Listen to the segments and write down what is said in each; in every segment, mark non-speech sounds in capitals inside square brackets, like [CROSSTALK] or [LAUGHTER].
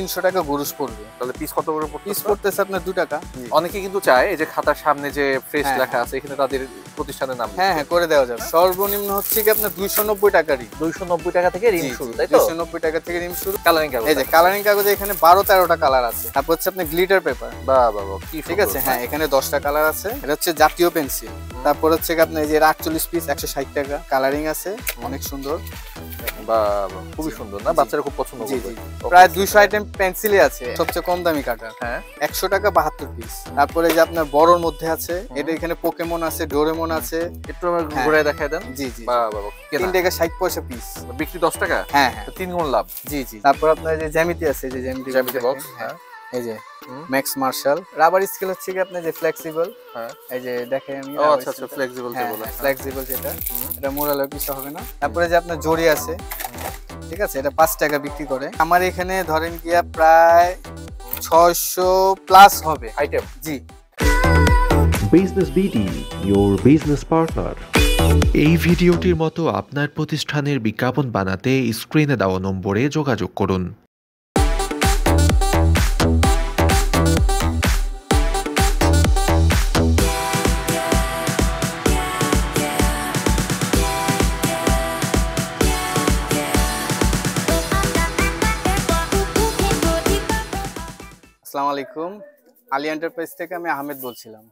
তিনশো টাকা বুরুজ পড়বে তাহলে পিস কত করে পিস পড়তেছে আপনার দু টাকা অনেকে কিন্তু চায় এই যে খাতার সামনে যে ফ্রেশ হ্যাঁ, লেখা হ্যাঁ। আছে এখানে তাদের প্রতিষ্ঠানের নাম হ্যাঁ হ্যাঁ করে দেওয়া যাবে সর্বনিম্ন হচ্ছে কি আপনার দুইশো নব্বই টাকারই দুইশো নব্বই টাকা থেকে ঋণ শুরু তাই দুইশো নব্বই টাকা থেকে ঋণ শুরু কালারিং কাগজ এই যে কালারিং কাগজে এখানে বারো তেরোটা কালার আছে তারপর হচ্ছে আপনার গ্লিটার পেপার বা বাবা ঠিক আছে হ্যাঁ এখানে দশটা কালার আছে এটা হচ্ছে জাতীয় পেন্সিল তারপর হচ্ছে আপনার এই যে আটচল্লিশ পিস একশো ষাট টাকা কালারিং আছে অনেক সুন্দর বা খুবই সুন্দর না হ্যাঁ। একশো টাকা বাহাত্তর পিস তারপরে যে আপনার বড়র মধ্যে আছে এটা এখানে পোকেমন আছে ডোরেমন আছে একটু আমার হ্যাঁ। দেখাই দেন জি জি বিক্রি দশ টাকা হ্যাঁ, হ্যাঁ। তিন গুণ লাভ জি জি তারপর আপনার যে জ্যামিতি আছে যে জ্যামিতি হ্যাঁ এই যে ম্যাক্স মার্শাল রাবার স্কেল হচ্ছে কি আপনি যে ফ্লেক্সিবল হ্যাঁ এই যে দেখেন আমি আচ্ছা আচ্ছা ফ্লেক্সিবল হ্যাঁ, হ্যাঁ, যেটা ফ্লেক্সিবল যেটা এটা মোরালও কিছু হবে না তারপরে যে আপনার জড়ি আছে ঠিক আছে এটা পাঁচ টাকা বিক্রি করে আমার এখানে ধরেন গিয়া প্রায় ছয়শো প্লাস হবে item G business BD your business partner এই ভিডিওটির মতো আপনার প্রতিষ্ঠানের বিজ্ঞাপন বানাতে স্ক্রিনে দেওয়া নম্বরে যোগাযোগ করুন আলাইকুম আলী এন্টারপ্রাইজ থেকে আমি আহমেদ বলছিলাম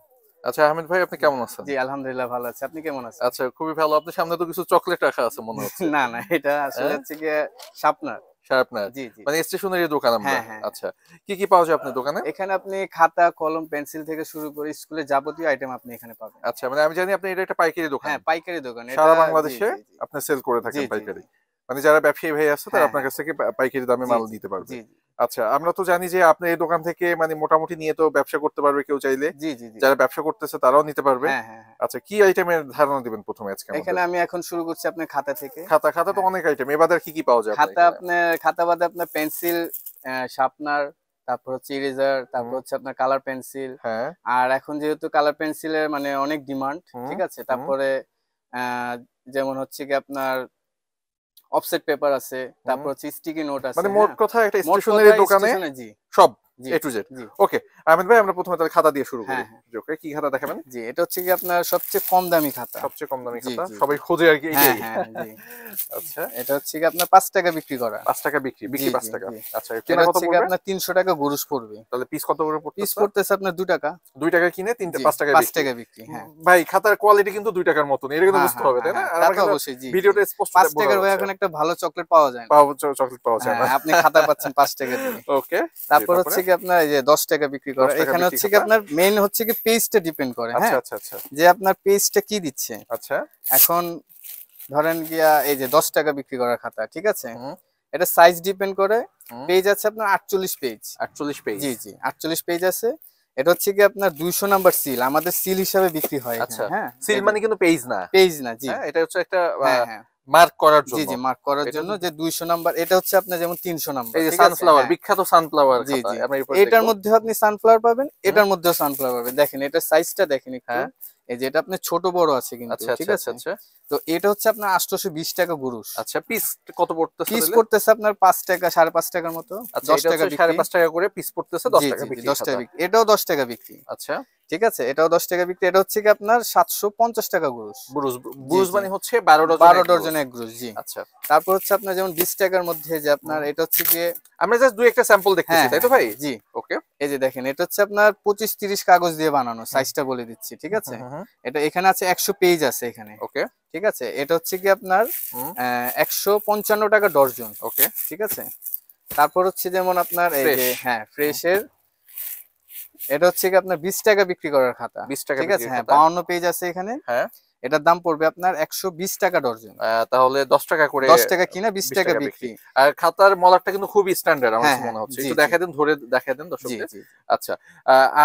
আচ্ছা আহমেদ ভাই আপনি কেমন আছেন জি আলহামদুলিল্লাহ ভালো আছি আপনি কেমন আছেন আচ্ছা খুবই ভালো আপনি সামনে তো কিছু চকলেট রাখা আছে মনে হচ্ছে না না এটা আসলে হ্যাঁ? হচ্ছে কি শার্পনার শার্পনার মানে স্টেশনারি দোকান আমরা হ্যাঁ, হ্যাঁ। আচ্ছা কি কি পাওয়া যায় আপনার দোকানে এখানে আপনি খাতা কলম পেন্সিল থেকে শুরু করে স্কুলে যাবতীয় আইটেম আপনি এখানে পাবেন আচ্ছা মানে আমি জানি আপনি এটা একটা পাইকারি দোকান হ্যাঁ পাইকারি দোকান সারা বাংলাদেশে আপনি সেল করে থাকেন পাইকারি মানে যারা ব্যবসায়ী ভাই আছে তারা আপনার কাছ থেকে পাইকারি দামে মাল নিতে পারবে আচ্ছা আমরা তো জানি যে আপনি এই দোকান থেকে মানে মোটামুটি নিয়ে তো ব্যবসা করতে পারবে কেউ চাইলে জি জি যারা ব্যবসা করতেছে তারাও নিতে পারবে হ্যাঁ, হ্যাঁ, হ্যাঁ। আচ্ছা কি আইটেমের ধারণা দিবেন প্রথমে আজকে এখানে আমি এখন শুরু করছি আপনার খাতা থেকে খাতা খাতা তো অনেক আইটেম এবারে কি কি পাওয়া যাবে খাতা আপনার খাতা বাদে আপনার পেন্সিল শার্পনার তারপর হচ্ছে ইরেজার তারপর হচ্ছে আপনার কালার পেন্সিল আর এখন যেহেতু কালার পেন্সিলের মানে অনেক ডিমান্ড ঠিক আছে তারপরে যেমন হচ্ছে কি আপনার অফসেট পেপার আছে তারপর হচ্ছে স্টিকি নোট আছে মানে হ্যাঁ? মোট কথা একটা স্টেশনারি দোকানে সব A to Z okay Ahmed ভাই আমরা প্রথমে তাহলে খাতা দিয়ে শুরু হ্যাঁ, করি হ্যাঁ। জোকে কি খাতা দেখাবেন জি এটা হচ্ছে কি আপনার সবচেয়ে কম দামি খাতা সবচেয়ে কম দামি খাতা সবাই খোঁজে আর কি হ্যাঁ, হ্যাঁ [LAUGHS] আচ্ছা। জি আচ্ছা এটা হচ্ছে কি আপনার 5 টাকা বিক্রি করা 5 টাকা বিক্রি বিক্রি 5 টাকা আচ্ছা কেনা কত পড়বে আপনার 300 টাকা গরুশ পড়বে তাহলে পিস কত করে পড়ছে পিস পড়তেছে আপনার 2 টাকা 2 টাকা কিনে 3 টাকা 5 টাকা 5 টাকা বিক্রি হ্যাঁ ভাই খাতার কোয়ালিটি কিন্তু 2 টাকার মতন এটা কিন্তু হ্যাঁ, বুঝতে হ্যাঁ, হবে তাই না আর অবশ্যই জি ভিডিওটা স্পষ্ট 5 টাকার ভাই এখন একটা ভালো চকলেট পাওয়া যায় না পাওয়া চকলেট পাওয়া যায় না আপনি খাতা পাচ্ছেন 5 টাকা দিয়ে ওকে [LAUGHS] তারপর হচ্ছে কি আপনার এই যে 10 টাকা বিক্রি করা এখানে হচ্ছে কি আপনার মেইন হচ্ছে কি পেজটা ডিপেন্ড করে আচ্ছা, হ্যাঁ আচ্ছা আচ্ছা যে আপনার পেজটা কি দিচ্ছে আচ্ছা এখন ধরেন গিয়া এই যে 10 টাকা বিক্রি করার খাতা ঠিক আছে এটা সাইজ ডিপেন্ড করে পেজ আছে আপনার 48 পেজ 48 পেজ জি জি 48 পেজ আছে এটা হচ্ছে কি আপনার 200 নাম্বার সিল আমাদের সিল হিসাবে বিক্রি হয় আচ্ছা হ্যাঁ সিল মানে কিন্তু পেজ না পেজ না জি হ্যাঁ এটা হচ্ছে একটা হ্যাঁ, হ্যাঁ। মার্ক করার জন্য জি জি মার্ক করার জন্য যে 200 নাম্বার এটা হচ্ছে আপনি যেমন 300 নাম্বার এই যে সানফ্লাওয়ার হ্যাঁ। বিখ্যাত সানফ্লাওয়ার জি জি এটার মধ্যে আপনি সানফ্লাওয়ার পাবেন এটার মধ্যেও সানফ্লাওয়ার পাবেন দেখেন এটা সাইজটা দেখেন একটু হ্যাঁ। এই যে এটা আপনি ছোট বড় আছে কিন্তু আচ্ছা, ঠিক আচ্ছা, আছে আচ্ছা, আচ্ছা তো এটা হচ্ছে আপনার 820 টাকা গুরুশ আচ্ছা পিস কত পড়তেছে পিস পড়তেছে আপনার 5 টাকা 5.5 টাকার মতো 10 টাকা 5.5 টাকা করে পিস পড়তেছে 10 টাকা বিক্রি 10 টাকা বিক্রি এটাও 10 টাকা বিক্রি আচ্ছা ঠিক আছে এটাও দশ টাকা বিক্রি এটা হচ্ছে কি আপনার সাতশো পঞ্চাশ টাকা গুরুষ গুরুষ গুরুষ মানে হচ্ছে বারো বারো ডজন এক গুরুষ জি আচ্ছা তারপর হচ্ছে আপনার যেমন বিশ টাকার মধ্যে যে আপনার এটা হচ্ছে কি আমরা জাস্ট দুই একটা স্যাম্পল দেখতেছি হ্যাঁ, তাই তো ভাই হ্যাঁ, জি ওকে এই যে দেখেন এটা হচ্ছে আপনার পঁচিশ তিরিশ কাগজ দিয়ে বানানো সাইজটা বলে দিচ্ছি ঠিক আছে এটা এখানে আছে একশো পেজ আছে এখানে ওকে ঠিক আছে এটা হচ্ছে কি আপনার একশো পঞ্চান্ন টাকা ডর্জন ওকে ঠিক আছে তারপর হচ্ছে যেমন আপনার এই যে হ্যাঁ ফ্রেশের এটা হচ্ছে কি আপনার বিশ টাকা বিক্রি করার খাতা বিশ টাকা ঠিক আছে হ্যাঁ বাউন্ন পেজ আছে এখানে হ্যাঁ এটার দাম পড়বে আপনার একশো বিশ টাকা ডর্জন তাহলে দশ টাকা করে দশ টাকা কিনা বিশ টাকা বিক্রি আর খাতার মলারটা কিন্তু খুব স্ট্যান্ডার্ড আমার হ্যাঁ, মনে হ্যাঁ। হচ্ছে একটু দেখা দেন ধরে দেখা দেন দর্শক আচ্ছা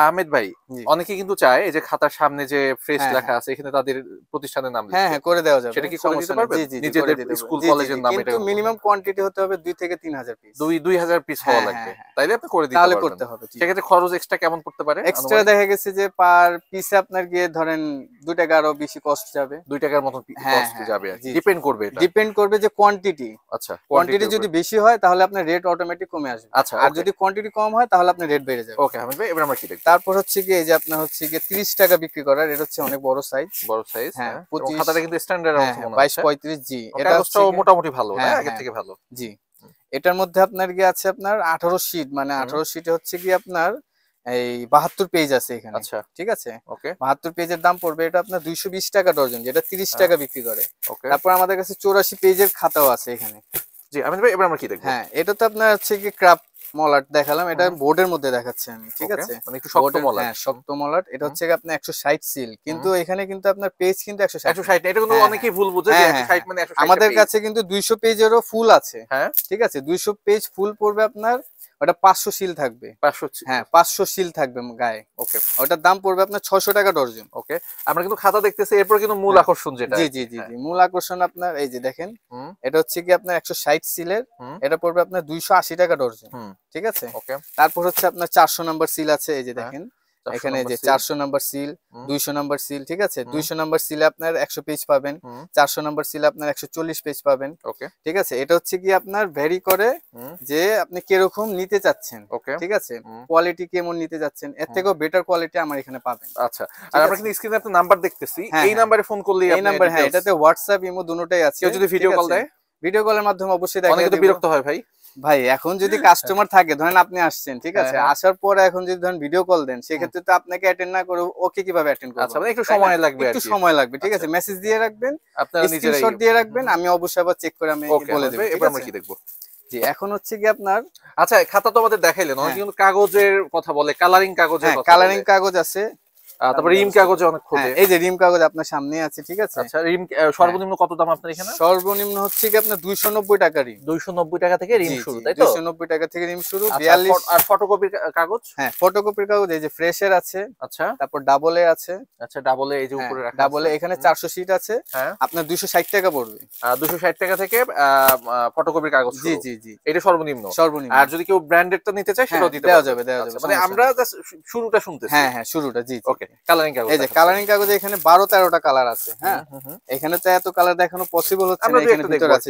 আহমেদ ভাই অনেকে কিন্তু চায় যে খাতার সামনে যে ফ্রেশ হ্যাঁ, লেখা আছে এখানে তাদের প্রতিষ্ঠানের নাম হ্যাঁ হ্যাঁ করে দেওয়া যাবে সেটা কি করে দিতে পারবে নিজেদের স্কুল কলেজের নামে এটা কিন্তু মিনিমাম কোয়ান্টিটি হতে হবে 2 থেকে 3000 পিস 2 2000 পিস হওয়া লাগবে তাইলে আপনি করে দিতে পারবেন তাহলে করতে হবে সেক্ষেত্রে খরচ এক্সট্রা কেমন পড়তে পারে এক্সট্রা দেখা গেছে যে পার পিসে আপনার গিয়ে ধরেন 2 টাকা আরো বেশি কস্ট কস্ট যাবে টাকার হ্যাঁ, হ্যাঁ। যাবে ডিপেন্ড করবে ডিপেন্ড করবে যে কোয়ান্টিটি আচ্ছা কোয়ান্টিটি যদি বেশি হয় তাহলে আপনার রেট অটোমেটিক কমে আসবে আচ্ছা আর যদি কোয়ান্টিটি কম হয় তাহলে আপনার রেট বেড়ে যাবে ওকে এবার আমরা কি তারপর হচ্ছে কি এই যে আপনার হচ্ছে কি 30 টাকা বিক্রি করার এটা হচ্ছে অনেক বড় সাইজ বড় সাইজ হ্যাঁ, হ্যাঁ। কিন্তু স্ট্যান্ডার্ড আছে 22 35 জি এটা মোটামুটি ভালো আগে থেকে ভালো জি এটার মধ্যে আপনার কি আছে আপনার 18 শীট মানে 18 শীটে হচ্ছে কি আপনার এই বাহাত্তর পেজ আছে এখানে আচ্ছা। ঠিক আছে ওকে বাহাত্তর পেজের দাম পড়বে এটা আপনার দুইশো বিশ টাকা ডজন যেটা তিরিশ হ্যাঁ। টাকা বিক্রি করে তারপর আমাদের কাছে চৌরাশি পেজের খাতাও আছে এখানে হ্যাঁ, এটা তো মলাট দেখালাম এটা বোর্ডের মধ্যে আমি ঠিক আছে মানে মলাট হ্যাঁ, এটা হচ্ছে সিল কিন্তু এখানে কিন্তু আপনার পেজ কিন্তু এটা অনেকেই ভুল বুঝে মানে আমাদের কাছে কিন্তু দুইশো পেজেরও ফুল আছে হ্যাঁ ঠিক আছে দুইশো পেজ ফুল পড়বে আপনার ওটা পাঁচশো সিল থাকবে পাঁচশো হ্যাঁ পাঁচশো সিল থাকবে গায়ে ওকে ওটার দাম পড়বে আপনার ছয়শো টাকা ডর্জন ওকে আমরা কিন্তু খাতা দেখতেছি এরপর কিন্তু মূল হ্যাঁ। আকর্ষণ যেটা জি জি জি হ্যাঁ। জি মূল আকর্ষণ আপনার এই যে দেখেন এটা হচ্ছে কি আপনার একশো ষাট সিলের এটা পড়বে আপনার দুইশো আশি টাকা ডর্জন ঠিক আছে ওকে তারপর হচ্ছে আপনার চারশো নাম্বার সিল আছে এই যে হ্যাঁ। দেখেন এখানে যে চারশো নাম্বার সিল দুইশো নাম্বার সিল ঠিক আছে দুইশো নাম্বার সিলে আপনার একশো পেজ পাবেন চারশো নাম্বার সিলে আপনার একশো চল্লিশ পেজ পাবেন ঠিক আছে এটা হচ্ছে কি আপনার ভ্যারি করে যে আপনি কিরকম নিতে চাচ্ছেন ঠিক আছে কোয়ালিটি কেমন নিতে চাচ্ছেন এর থেকেও বেটার কোয়ালিটি আমার এখানে পাবেন আচ্ছা আর আমরা কিন্তু স্ক্রিনে একটা নাম্বার দেখতেছি হ্যাঁ, এই নাম্বারে ফোন করলে এই নাম্বার হ্যাঁ এটাতে হোয়াটসঅ্যাপ ইমো দুটোটাই আছে কেউ যদি ভিডিও কল দেয় ভিডিও কলের মাধ্যমে অবশ্যই দেখা বিরক্ত হয় ভাই ভাই এখন যদি কাস্টমার থাকে ধরেন আপনি আসছেন ঠিক হ্যাঁ, আছে হ্যাঁ। আসার পরে এখন যদি ধরেন ভিডিও কল দেন সেক্ষেত্রে তো আপনাকে অ্যাটেন্ড না করে ওকে কিভাবে অ্যাটেন্ড করব আচ্ছা মানে একটু সময় লাগবে একটু সময় লাগবে ঠিক আছে মেসেজ আচ্ছা। দিয়ে রাখবেন আপনারা নিজেরাই স্ক্রিনশট দিয়ে রাখবেন আমি অবশ্যই আবার চেক করে আমি বলে দেব এবার আমি কি দেখব জি এখন হচ্ছে কি আপনার আচ্ছা খাতা তো আমাদের দেখাইলেন অনেক হ্যাঁ। কিন্তু কাগজের কথা বলে কালারিং কাগজের কালারিং কাগজ আছে রিম হ্যাঁ, এই যে রিম কাগজ আপনার সামনে আচ্ছা, হ্যাঁ। সর্বনিম্ন সর্বনিম্ন তারপর ডাবল আছে আচ্ছা, ডাবল এ যে হ্যাঁ, উপরে ডাবল এ এখানে চারশো সিট আছে আপনার ষাট টাকা পড়বে ষাট টাকা থেকে ফটোকপির কাগজ জি জি জি এটা সর্বনিম্ন সর্বনিম্ন আর যদি কেউ ব্র্যান্ডেডটা নিতে চায় দিতে দেওয়া যাবে দেওয়া আচ্ছা, যাবে মানে আমরা শুরুটা শুনতে হ্যাঁ হ্যাঁ শুরুটা জি ওকে কালারিং কাগজ কালারিং কাগজে এখানে 12 13টা কালার আছে হ্যাঁ? হ্যাঁ, হ্যাঁ এখানে এত কালার দেখানো পসিবল হচ্ছে না এখানে ভিতর আছে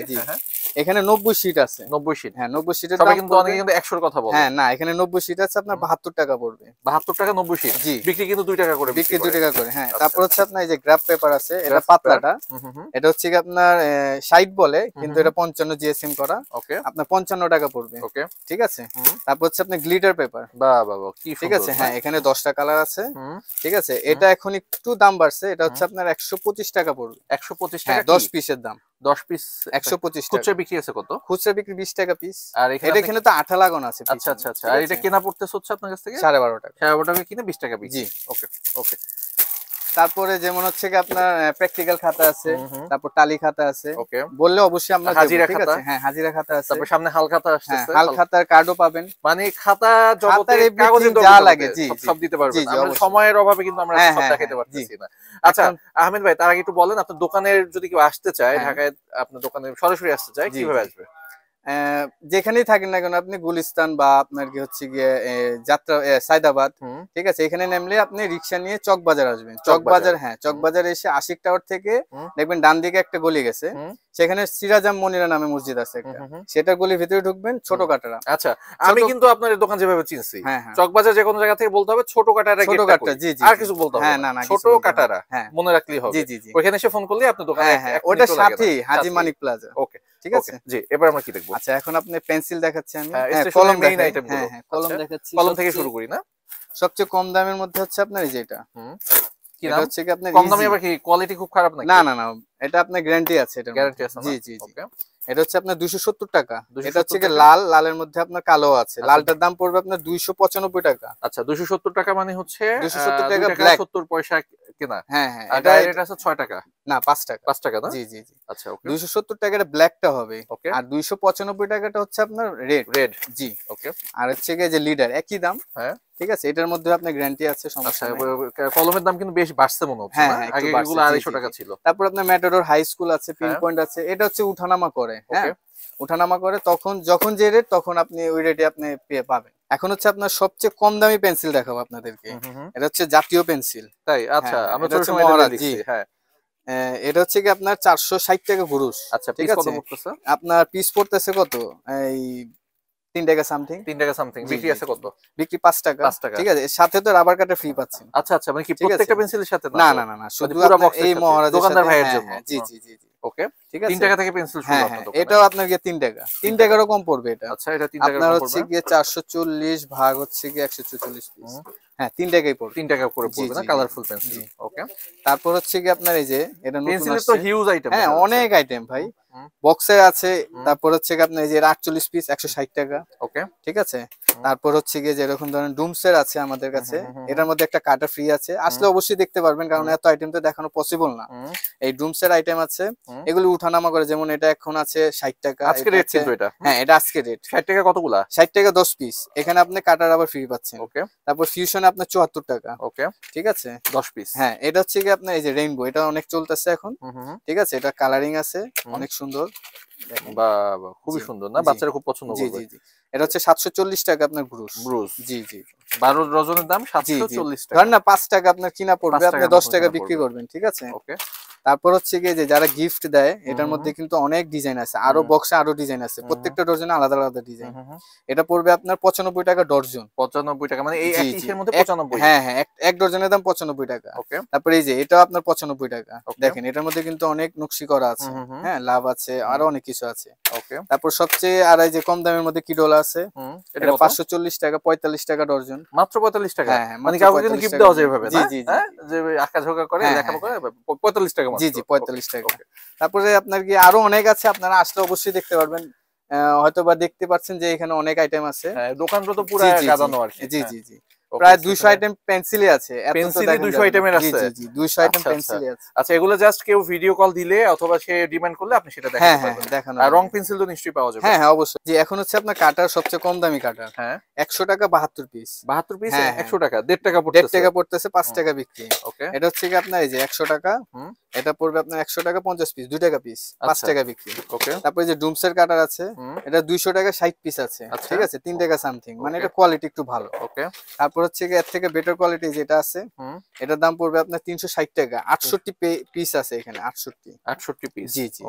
আছে 90 শীট হ্যাঁ 90 শীটের কিন্তু অনেকে কথা এখানে 90 শীট আছে আপনার 72 টাকা পড়বে 72 টাকা 90 শীট জি বিক্রি কিন্তু 2 টাকা করে বিক্রি 2 টাকা করে হ্যাঁ আচ্ছা, তারপর আচ্ছা। হচ্ছে আপনার যে গ্রাফ পেপার আছে এটা পাতলাটা এটা হচ্ছে কি আপনার সাইট বলে কিন্তু এটা পঞ্চান্ন জিএসএম করা ওকে আপনার পঞ্চান্ন টাকা পড়বে ওকে ঠিক আছে তারপর হচ্ছে আপনার গ্লিটার পেপার বা বাহ ঠিক আছে হ্যাঁ এখানে দশটা কালার আছে ঠিক আছে এটা এখন একটু দাম বাড়ছে এটা হচ্ছে আপনার একশো পঁচিশ টাকা পড়বে একশো পঁচিশ হ্যাঁ, টাকা দশ পিসের দাম দশ পিস একশো পঁচিশ খুচরা বিক্রি আছে কত খুচরা বিক্রি বিশ টাকা পিস আর এটা এখানে তো আঠা লাগানো আছে আচ্ছা আচ্ছা আচ্ছা আর এটা কেনা পড়তেছে হচ্ছে আপনার কাছ থেকে সাড়ে বারোটা টাকা সাড়ে বারো কিনে বিশ টাকা পিস জি ওকে ওকে তারপরে যেমন হচ্ছে কি আপনার প্র্যাকটিক্যাল খাতা আছে তারপর টালি খাতা আছে বললে অবশ্যই আমরা হাজিরা খাতা হ্যাঁ হাজিরা খাতা আছে তারপর সামনে হাল খাতা হ্যাঁ, আসছে হাল খাতার কার্ডও পাবেন মানে খাতা জগতের কাগজে যা লাগে জি সব দিতে পারবেন আমরা সময়ের অভাবে কিন্তু আমরা হ্যাঁ, সব দেখাতে হ্যাঁ, পারতেছি না আচ্ছা আহমেদ ভাই তার আগে একটু বলেন আপনার দোকানের যদি কেউ আসতে চায় ঢাকায় আপনার দোকানে সরাসরি আসতে চায় কিভাবে আসবে যেখানেই থাকেন না কেন আপনি গুলিস্তান বা আপনার কি হচ্ছে গিয়ে যাত্রা সাইদাবাদ ঠিক আছে এখানে নামলে আপনি রিক্সা নিয়ে চক বাজার আসবেন চক বাজার হ্যাঁ চক বাজার এসে আশিক টাওয়ার থেকে দেখবেন ডান দিকে একটা গলি গেছে সেখানে সিরাজাম মনিরা নামে মসজিদ আছে সেটা গলির ভিতরে ঢুকবেন ছোট কাটারা আচ্ছা আমি কিন্তু আপনার দোকান যেভাবে চিনছি হ্যাঁ, হ্যাঁ। চক বাজার যে কোনো জায়গা থেকে বলতে হবে ছোট কাটারা ছোট কাটা জি জি আর কিছু বলতে হবে হ্যাঁ না না ছোট কাটারা হ্যাঁ মনে রাখলেই হবে জি জি ওখানে এসে ফোন করলে আপনার দোকান হ্যাঁ, হ্যাঁ। ওটা সাথে হাজি মানিক প্লাজা ওকে ঠিক আছে জি এবার আমরা কি দেখবো আচ্ছা এখন আপনি পেন্সিল দেখাচ্ছি আমি হ্যাঁ, হ্যাঁ, কলম মেইন আইটেমগুলো হ্যাঁ, হ্যাঁ কলম আচ্ছা, দেখাচ্ছি কলম থেকে শুরু করি না সবচেয়ে কম দামের মধ্যে হচ্ছে আপনার এই যে এটা কি দাম হচ্ছে কি আপনার কম দামে আবার কি কোয়ালিটি খুব খারাপ নাকি না না না এটা আপনার গ্যারান্টি আছে এটা গ্যারান্টি আছে জি জি ওকে এটা হচ্ছে আপনার দুইশো সত্তর টাকা এটা হচ্ছে লাল লালের মধ্যে আপনার কালো আছে আচ্ছা, লালটার দাম পড়বে আপনার দুইশো পঁচানব্বই টাকা আচ্ছা দুইশো সত্তর টাকা মানে হচ্ছে দুইশো সত্তর টাকা সত্তর পয়সা কেনা হ্যাঁ হ্যাঁ এটা এটা হচ্ছে ছয় টাকা না পাঁচ টাকা পাঁচ টাকা জি জি জি আচ্ছা দুইশো সত্তর টাকাটা ব্ল্যাকটা হবে ওকে আর দুইশো পঁচানব্বই টাকাটা হচ্ছে আপনার রেড রেড জি ওকে আর হচ্ছে যে লিডার একই দাম হ্যাঁ ঠিক আছে এটার মধ্যে আপনার গ্যারান্টি আছে সমস্যা আচ্ছা, কলমের দাম কিন্তু বেশ বাড়ছে মনে হচ্ছে হ্যাঁ, হ্যাঁ আগে এগুলো 250 টাকা ছিল তারপর আপনার ম্যাটাডোর হাই স্কুল আছে পিন পয়েন্ট হ্যাঁ। আছে এটা হচ্ছে উঠানামা করে হ্যাঁ উঠানামা করে তখন যখন যে রেট তখন আপনি ওই রেটে আপনি পেয়ে পাবেন এখন হচ্ছে আপনার সবচেয়ে কম দামি পেন্সিল দেখাবো আপনাদেরকে এটা হচ্ছে জাতীয় পেন্সিল তাই আচ্ছা হ্যাঁ, আমরা ছোট সময় দেখছি হ্যাঁ এটা হচ্ছে কি আপনার চারশো ষাট টাকা কুরুশ আচ্ছা ঠিক আছে আপনার পিস পড়তেছে কত এই সামথিং সামথিং পাঁচ টাকা ঠিক আছে সাথে তো রাবার ফ্রি পাচ্ছেন আচ্ছা আচ্ছা মানে পেন্সিলের সাথে না না ওকে মানে হ্যাঁ, হ্যাঁ, ঠিক আছে থেকে হ্যাঁ, পেন্সিল এটাও আপনার গিয়ে টাকা কম পড়বে এটা আচ্ছা এটা হচ্ছে গিয়ে চল্লিশ ভাগ হচ্ছে গিয়ে 144 হ্যাঁ, তারপর হচ্ছে আইটেম হ্যাঁ, যেরকম ধরেন ডুমসের আছে আমাদের কাছে এটার মধ্যে একটা কাটা ফ্রি আছে আসলে অবশ্যই দেখতে পারবেন কারণ এত আইটেম তো দেখানো পসিবল না এই ডুমসের আইটেম আছে এগুলো উঠানামা করে যেমন এটা এখন আছে ষাট টাকা আজকে এটা হ্যাঁ এটা আজকে রেট ষাট টাকা কতগুলা ষাট টাকা দশ পিস এখানে আপনি কাটার আবার ফ্রি পাচ্ছেন ওকে তারপর ফিউশন আপনার চুয়াত্তর টাকা ওকে ঠিক আছে দশ পিস হ্যাঁ এটা হচ্ছে গিয়ে আপনার এই যে রেইনবো এটা অনেক চলতেছে এখন ঠিক আছে এটা কালারিং আছে অনেক সুন্দর খুবই সুন্দর না খুব পছন্দ টাকা আপনার জি জি ডজনের দাম টাকা না টাকা আপনার কিনা পড়বে আপনি দশ টাকা বিক্রি করবেন ঠিক আছে ওকে তারপর হচ্ছে কি যে যারা গিফট দেয় এটার মধ্যে কিন্তু অনেক ডিজাইন আছে আরো বক্সে আরো ডিজাইন আছে প্রত্যেকটা ডর্জনে আলাদা আলাদা ডিজাইন এটা পড়বে আপনার পঁচানব্বই টাকা ডর্জন পঁচানব্বই টাকা মানে এই পঁচানব্বই হ্যাঁ হ্যাঁ এক ডর্জনের দাম পঁচানব্বই টাকা তারপরে এই যে এটা আপনার পঁচানব্বই টাকা দেখেন এটার মধ্যে কিন্তু অনেক নকশি করা আছে হ্যাঁ লাভ আছে আরো অনেক কিছু আছে তারপর সবচেয়ে আড়াই যে কম দামের মধ্যে কি আছে এটা পাঁচশো চল্লিশ টাকা পঁয়তাল্লিশ টাকা ডর্জন মাত্র পঁয়তাল্লিশ টাকা হ্যাঁ, হ্যাঁ মানে কাউকে গিফট দেওয়া যায় এভাবে জি জি আঁকা হ্যাঁ? ঝোঁকা করে দেখা হ্যাঁ, করে পঁয়তাল্লিশ টাকা জি জি পঁয়তাল্লিশ টাকা তারপরে আপনার কি আরো অনেক আছে আপনারা আসলে অবশ্যই দেখতে পারবেন হয়তো বা দেখতে পাচ্ছেন যে এখানে অনেক আইটেম আছে হ্যাঁ, দোকানটা তো পুরো সাজানো আর কি জি জি হ্যাঁ। জি প্রায় 200 আইটেম পেন্সিলই আছে পেন্সিলই 200 আইটেমের আছে জি 200 আইটেম পেন্সিলই আছে আচ্ছা এগুলো জাস্ট কেউ ভিডিও কল দিলে অথবা সে ডিমান্ড করলে আপনি সেটা দেখাতে হ্যাঁ, হ্যাঁ, পারবেন দেখানো আর রং পেন্সিল তো নিশ্চয়ই পাওয়া যাবে হ্যাঁ হ্যাঁ অবশ্যই জি এখন হচ্ছে আপনার কাটার সবচেয়ে কম দামি কাটার হ্যাঁ 100 টাকা 72 পিস 72 পিস 100 টাকা 1.5 টাকা পড়তেছে 1.5 টাকা পড়তেছে 5 টাকা বিক্রি ওকে এটা হচ্ছে কি আপনার এই যে 100 টাকা এটা পড়বে আপনার 100 টাকা 50 পিস 2 টাকা পিস 5 আচ্ছা। টাকা বিক্রি ওকে তারপরে যে ডুমসের কাটার আছে এটা 200 টাকা 60 পিস আছে আচ্ছা। ঠিক আছে 3 টাকা সামথিং মানে এটা কোয়ালিটি একটু ভালো ওকে তারপর হচ্ছে এর থেকে বেটার কোয়ালিটি যেটা আছে এটার দাম পড়বে আপনার তিনশো ষাট টাকা আটষট্টি পিস আছে এখানে আটষট্টি আটষট্টি পিস জি জি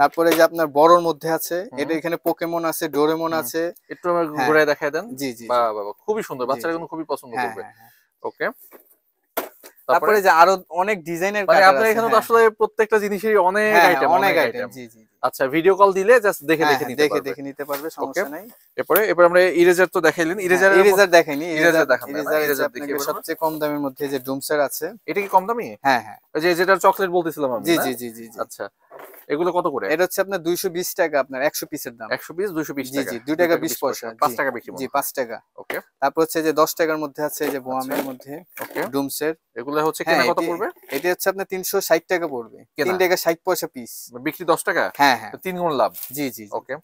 তারপরে যে আপনার বড়র মধ্যে আছে এটা এখানে পোকেমন আছে ডোরেমন আছে একটু আমার হ্যাঁ। ঘুরে দেখায় দেন জি জি বাবা খুবই সুন্দর বাচ্চারা কিন্তু খুবই পছন্দ হ্যাঁ, করবে ওকে হ্যাঁ, তারপরে যে আরো অনেক ডিজাইনের আপনার এখানে তো আসলে প্রত্যেকটা জিনিসেরই অনেক আইটেম অনেক আইটেম জি জি আচ্ছা ভিডিও কল দিলে জাস্ট দেখে হ্যাঁ, দেখে হ্যাঁ, নিতে দেখে দেখে নিতে পারবে সমস্যা নাই এরপরে এবার আমরা ইরেজার তো দেখাইলেন ইরেজার হ্যাঁ, ইরেজার দেখাইনি ইরেজার দেখাবো ইরেজার ইরেজার দেখি সবচেয়ে কম দামের মধ্যে যে ডুমসার আছে এটা কি কম দামি হ্যাঁ হ্যাঁ যে যেটা চকলেট বলতেছিলাম আমি জি জি জি জি আচ্ছা এগুলো কত করে এটা হচ্ছে আপনার দুইশো বিশ টাকা আপনার একশো পিসের দাম একশো পিস দুইশো পিস জি জি দুই টাকা বিশ পয়সা 5 টাকা বিক্রি জি 5 টাকা ওকে তারপর হচ্ছে যে দশ টাকার মধ্যে আছে যে বোয়ামের আচ্ছা। মধ্যে ওকে ডুমসের এগুলো হচ্ছে হ্যাঁ, কেনা কত পড়বে এটা হচ্ছে আপনার 360 টাকা পড়বে 3 টাকা 60 পয়সা পিস মানে বিক্রি দশ টাকা হ্যাঁ হ্যাঁ তিন গুণ লাভ জি জি ওকে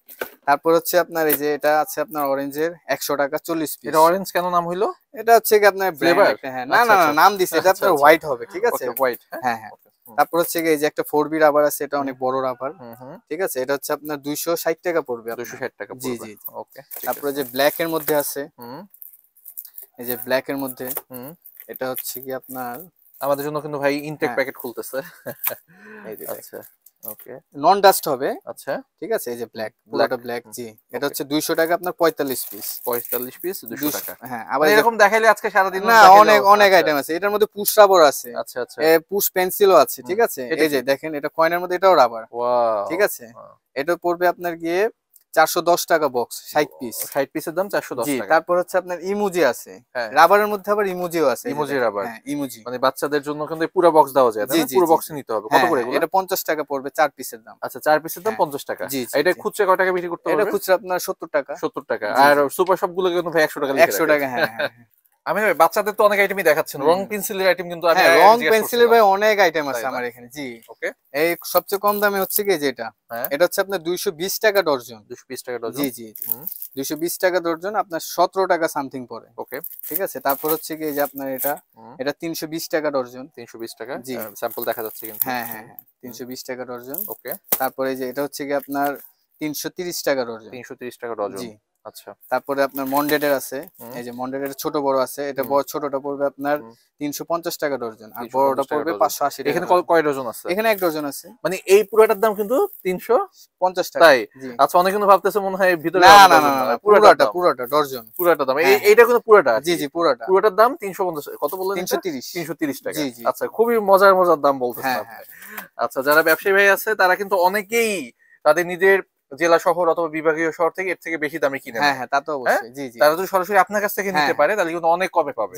তারপর হচ্ছে আপনার এই যে এটা আছে আপনার অরেঞ্জের একশো টাকা চল্লিশ পিস এটা অরেঞ্জ কেন নাম হইলো এটা হচ্ছে কি আপনার ফ্লেভার হ্যাঁ না না আচ্ছা, আচ্ছা। নাম দিছে এটা আপনার হোয়াইট হবে ঠিক আছে হোয়াইট হ্যাঁ হ্যাঁ, হ্যাঁ। তারপর হচ্ছে এই যে একটা ফোর বি রাবার আছে এটা অনেক বড় রাবার ঠিক আছে এটা হচ্ছে আপনার দুইশো ষাট টাকা পড়বে দুইশো ষাট টাকা জি জি ওকে তারপরে যে ব্ল্যাক এর মধ্যে আছে এই যে ব্ল্যাক এর মধ্যে এটা হচ্ছে কি আপনার আমাদের জন্য কিন্তু ভাই ইনটেক প্যাকেট খুলতেছে আচ্ছা ওকে নন ডাস্ট হবে আচ্ছা ঠিক আছে এই যে ব্ল্যাক পুরোটা ব্ল্যাক জি এটা হচ্ছে 200 টাকা আপনার 45 পিস 45 পিস 200 টাকা হ্যাঁ আবার মানে এরকম দেখাইলে আজকে সারা দিন না অনেক অনেক আইটেম আচ্ছা। আছে এটার মধ্যে পুশ রাবার আছে আচ্ছা আচ্ছা এ পুশ পেন্সিলও আছে ঠিক আছে এই যে দেখেন এটা কয়েনের মধ্যে এটাও রাবার ওয়াও ঠিক আছে এটা পড়বে আপনার গিয়ে চারশো দশ টাকা বক্স পিস পিসের দাম চারশো দশ তারপর হচ্ছে আপনার ইমুজি আছে রাবারের হ্যাঁ। মধ্যে আবার ইমুজিও আছে ইমুজি রাবার ইমুজি মানে বাচ্চাদের জন্য কিন্তু পুরো বক্স দেওয়া যায় বক্স নিতে হবে হ্যাঁ, এটা পঞ্চাশ টাকা পড়বে চার পিসের দাম আচ্ছা চার পিসের দাম হ্যাঁ। পঞ্চাশ টাকা এটা খুচরা কয় টাকা বিক্রি করতে এটা খুচরা আপনার সত্তর টাকা সত্তর টাকা আর সুপার সবগুলো কিন্তু একশো টাকা একশো টাকা হ্যাঁ আমি বাচ্চাদের তো অনেক আইটেমই দেখাচ্ছেন রং পেন্সিলের আইটেম কিন্তু আমি হ্যাঁ, রং পেন্সিলের ভাই অনেক আইটেম আছে আমার এখানে জি ওকে এই সবচেয়ে কম দামে হচ্ছে কি যেটা হ্যাঁ। এটা হচ্ছে আপনার 220 টাকা ডর্জন 220 টাকা ডর্জন জি জি 220 টাকা ডর্জন আপনার 17 টাকা সামথিং পড়ে ওকে ঠিক আছে তারপর হচ্ছে কি যে আপনার এটা এটা 320 টাকা ডর্জন 320 টাকা জি স্যাম্পল দেখা যাচ্ছে কিন্তু হ্যাঁ হ্যাঁ হ্যাঁ 320 টাকা ডর্জন ওকে তারপর এই যে এটা হচ্ছে কি আপনার 330 টাকা ডর্জন 330 টাকা ডর্জন জি আচ্ছা। তারপরে আপনার মন্ডেডের আছে এই যে মন্ডেডের ছোট বড় আছে এটা বড় ছোটটা পড়বে আপনার 350 টাকা ডজন আর বড়টা পড়বে 580 টাকা এখানে কয় ডজন আছে এখানে এক ডজন আছে মানে এই পুরোটার দাম কিন্তু 350 টাকা তাই আচ্ছা অনেকে কিন্তু ভাবতেছে মনে হয় ভিতরে না না না মানে পুরোটা পুরোটা ডজন পুরোটা দাম হ্যাঁ। এইটা কিন্তু পুরোটা জি জি পুরোটা পুরোটার দাম তিনশো পঞ্চাশ কত তিনশো তিরিশ তিনশো তিরিশ টাকা আচ্ছা খুবই মজার মজার দাম বলতেছেন হ্যাঁ, আপনি হ্যাঁ। আচ্ছা যারা ব্যবসায়ী ভাই আছে তারা কিন্তু অনেকেই তাদের নিজের জেলা শহর অথবা বিভাগীয় শহর থেকে এর থেকে বেশি দামে কিনে হ্যাঁ, হ্যাঁ তা তো হ্যাঁ? জি তারা যদি সরাসরি আপনার কাছ থেকে নিতে হ্যাঁ। পারে তাহলে কিন্তু অনেক কমে পাবে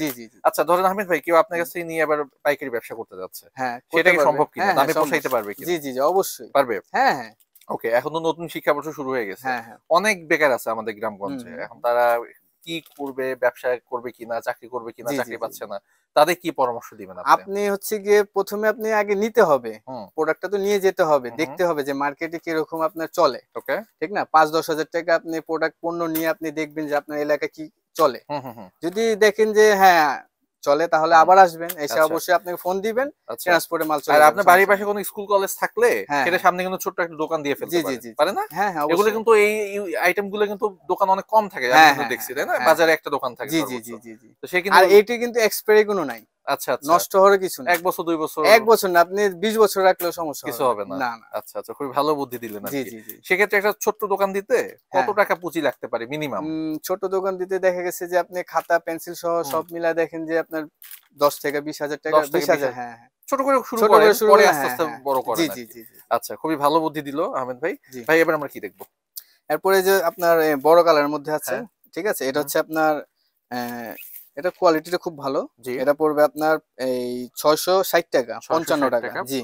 আচ্ছা ধরেন আহমেদ ভাই কেউ আপনার কাছ থেকে নিয়ে আবার পাইকারি ব্যবসা করতে যাচ্ছে হ্যাঁ সেটা কি সম্ভব দামে পারবে জি জি জি অবশ্যই পারবে হ্যাঁ হ্যাঁ ওকে এখন তো নতুন শিক্ষা শিক্ষাবর্ষ শুরু হয়ে গেছে অনেক বেকার আছে আমাদের গ্রামগঞ্জে এখন তারা কি করবে ব্যবসা করবে কিনা চাকরি করবে কিনা চাকরি পাচ্ছে না তাদের কি পরামর্শ দিবেন আপনি হচ্ছে গিয়ে প্রথমে আপনি আগে নিতে হবে প্রোডাক্টটা তো নিয়ে যেতে হবে দেখতে হবে যে মার্কেটে কিরকম আপনার চলে ওকে ঠিক না পাঁচ দশ হাজার টাকা আপনি প্রোডাক্ট পণ্য নিয়ে আপনি দেখবেন যে আপনার এলাকা কি চলে যদি দেখেন যে হ্যাঁ চলে তাহলে আবার আসবেন এসে আচ্ছা। অবশ্যই আপনাকে ফোন দিবেন আচ্ছা। ট্রান্সপোর্টে মাল চলে আর আপনার বাড়ির পাশে কোনো স্কুল কলেজ থাকলে হ্যাঁ, হ্যাঁ। সেটা সামনে কিন্তু ছোট্ট একটা দোকান দিয়ে ফেলতে পারেন পারে না হ্যাঁ হ্যাঁ এগুলো কিন্তু এই আইটেমগুলো কিন্তু দোকান অনেক কম থাকে আমি হ্যাঁ, দেখছি তাই না বাজারে একটা দোকান থাকে জি জি জি জি তো সে কিন্তু আর এটি কিন্তু এক্সপায়ারি কোনো নাই আচ্ছা, আচ্ছা নষ্ট হওয়ার কিছু দুই বছর এক বছর না আপনি বিশ বছর হবে না আচ্ছা আচ্ছা খুবই ভালো বুদ্ধি সেক্ষেত্রে একটা দোকান দিতে হ্যাঁ। কত টাকা পুঁজি লাগতে পারে মিনিমাম ছোট দোকান দিতে দেখা গেছে যে খাতা পেন্সিল সহ সব মিলা দেখেন যে আপনার দশ থেকে বিশ হাজার টাকা বিশ হাজার হ্যাঁ, হ্যাঁ। ছোট করে শুরু করে আস্তে বড় করে আচ্ছা খুবই ভালো বুদ্ধি দিল আহমেদ ভাই ভাই এবার আমরা কি দেখবো এরপরে যে আপনার বড় কালারের মধ্যে আছে ঠিক আছে এটা হচ্ছে আপনার এটা কোয়ালিটিটা খুব ভালো এটা পড়বে আপনার এই ছয়শো ষাট টাকা পঞ্চান্ন টাকা জি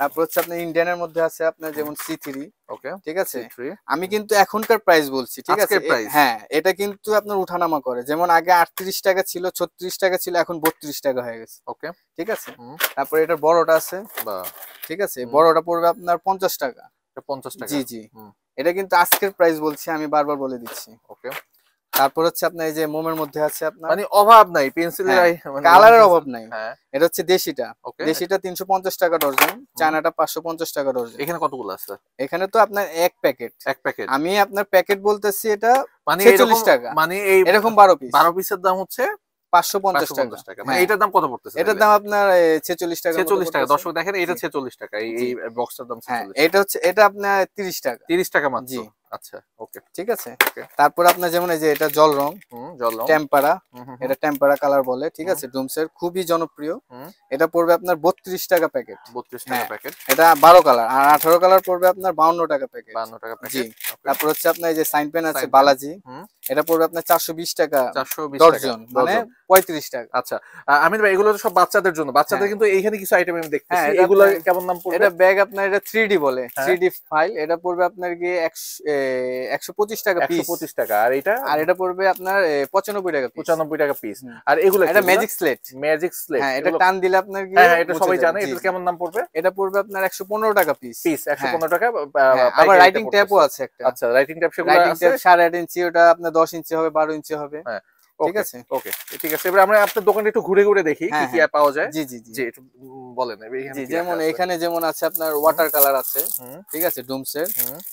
তারপর হচ্ছে আপনার ইন্ডিয়ানের মধ্যে আছে আপনার যেমন সি থ্রি ওকে ঠিক আছে আমি কিন্তু এখনকার প্রাইস বলছি ঠিক আছে হ্যাঁ এটা কিন্তু আপনার উঠানামা করে যেমন আগে আটত্রিশ টাকা ছিল ছত্রিশ টাকা ছিল এখন বত্রিশ টাকা হয়ে গেছে ওকে ঠিক আছে তারপরে এটার বড়টা আছে ঠিক আছে বড়টা পড়বে আপনার পঞ্চাশ টাকা পঞ্চাশ টাকা জি জি এটা কিন্তু আজকের প্রাইস বলছি আমি বারবার বলে দিচ্ছি ওকে তারপর হচ্ছে আপনার এই যে মোমের মধ্যে আছে আপনার মানে অভাব নাই পেন্সিলের কালারের হ্যাঁ, মানে অভাব নাই হ্যাঁ। এটা হচ্ছে দেশিটা দেশিটা তিনশো পঞ্চাশ টাকা ডর্জন চায়নাটা পাঁচশো পঞ্চাশ টাকা ডর্জন এখানে কতগুলো আছে এখানে তো আপনার এক প্যাকেট এক প্যাকেট আমি আপনার প্যাকেট বলতেছি এটা মানে চল্লিশ টাকা মানে এরকম বারো পিস বারো পিসের দাম হচ্ছে পাঁচশো পঞ্চাশ টাকা মানে হ্যাঁ। এটার দাম কত পড়তেছে এটার দাম আপনার ছেচল্লিশ টাকা ছেচল্লিশ টাকা দর্শক দেখেন এটা ছেচল্লিশ টাকা এই বক্সের দাম এটা হচ্ছে এটা আপনার তিরিশ টাকা তিরিশ টাকা মাত্র আচ্ছা ওকে ঠিক আছে তারপর আপনার যেমন এই যে এটা জল রং টেম্পারা টাকা প্যাকেট হ্যাঁ। আর মানে আচ্ছা। আমি ভাই এগুলো সব বাচ্চাদের জন্য বাচ্চাদের হ্যাঁ। কিন্তু এখানে কিছু আইটেম আমি দেখতে হ্যাঁ, কেমন নাম এটা ব্যাগ আপনার এটা থ্রি ডি বলে থ্রি ডি ফাইল এটা পড়বে আপনার কি একশো পঁচিশ টাকা পঁচিশ টাকা আর এটা আর এটা পড়বে আপনার পঁচানব্বই টাকা পঁচানব্বই টাকা পিস আর এগুলো এটা ম্যাজিক স্লেট ম্যাজিক স্লেট হ্যাঁ এটা টান দিলে আপনার কি হ্যাঁ, হ্যাঁ এটা সবাই জানে এটা কেমন দাম পড়বে এটা পড়বে আপনার 115 টাকা পিস পিস 115 টাকা হ্যাঁ, আবার রাইটিং ট্যাপও আছে একটা আচ্ছা রাইটিং ট্যাপ সেগুলো আছে 8.5 ইঞ্চি ওটা আপনার 10 ইঞ্চি হবে 12 ইঞ্চি হবে হ্যাঁ ঠিক আছে এবার আমরা আপনার দোকানে একটু ঘুরে ঘুরে দেখি হ্যাঁ, পাওয়া যায় জি জি জি একটু বলেন যেমন এখানে যেমন আছে আপনার ওয়াটার কালার আছে ঠিক আছে ডুমসের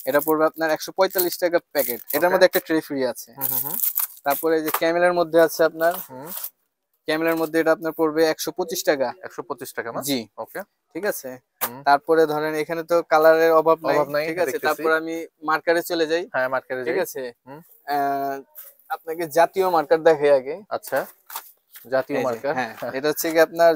এটা পড়বে আপনার টাকা প্যাকেট এটার মধ্যে একটা ট্রে ফ্রি আছে তারপরে এই যে ক্যামেলের মধ্যে আছে আপনার ক্যামেলের মধ্যে এটা আপনার পড়বে একশো টাকা একশো টাকা জি ওকে ঠিক আছে তারপরে ধরেন এখানে তো কালারের অভাব নাই ঠিক আছে তারপর আমি মার্কারে চলে যাই হ্যাঁ মার্কারে ঠিক আছে আপনাকে জাতীয় মার্কার দেখাই আগে আচ্ছা জাতীয় মার্কার হ্যাঁ এটা হচ্ছে কি আপনার